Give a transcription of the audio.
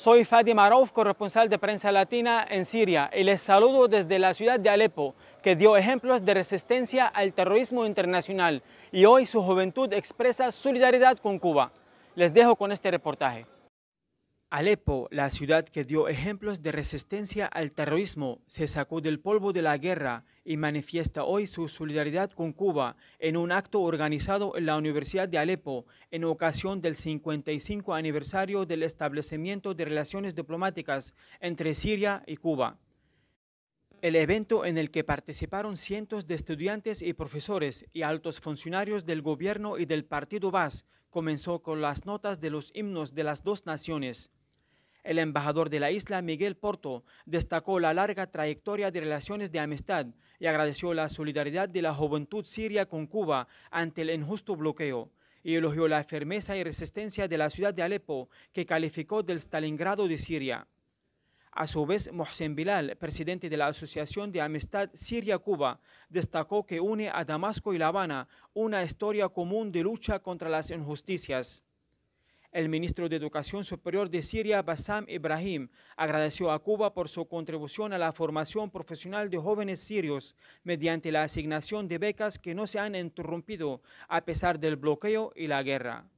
Soy Fadi Marouf, corresponsal de prensa latina en Siria, y les saludo desde la ciudad de Alepo, que dio ejemplos de resistencia al terrorismo internacional y hoy su juventud expresa solidaridad con Cuba. Les dejo con este reportaje. Alepo, la ciudad que dio ejemplos de resistencia al terrorismo, se sacó del polvo de la guerra y manifiesta hoy su solidaridad con Cuba en un acto organizado en la Universidad de Alepo en ocasión del 55 aniversario del establecimiento de relaciones diplomáticas entre Siria y Cuba. El evento en el que participaron cientos de estudiantes y profesores y altos funcionarios del gobierno y del partido BAS comenzó con las notas de los himnos de las dos naciones. El embajador de la isla, Miguel Porto, destacó la larga trayectoria de relaciones de amistad y agradeció la solidaridad de la juventud siria con Cuba ante el injusto bloqueo y elogió la firmeza y resistencia de la ciudad de Alepo, que calificó del Stalingrado de Siria. A su vez, Mohsen Bilal, presidente de la Asociación de Amistad Siria-Cuba, destacó que une a Damasco y La Habana una historia común de lucha contra las injusticias. El ministro de Educación Superior de Siria, Bassam Ibrahim, agradeció a Cuba por su contribución a la formación profesional de jóvenes sirios mediante la asignación de becas que no se han interrumpido a pesar del bloqueo y la guerra.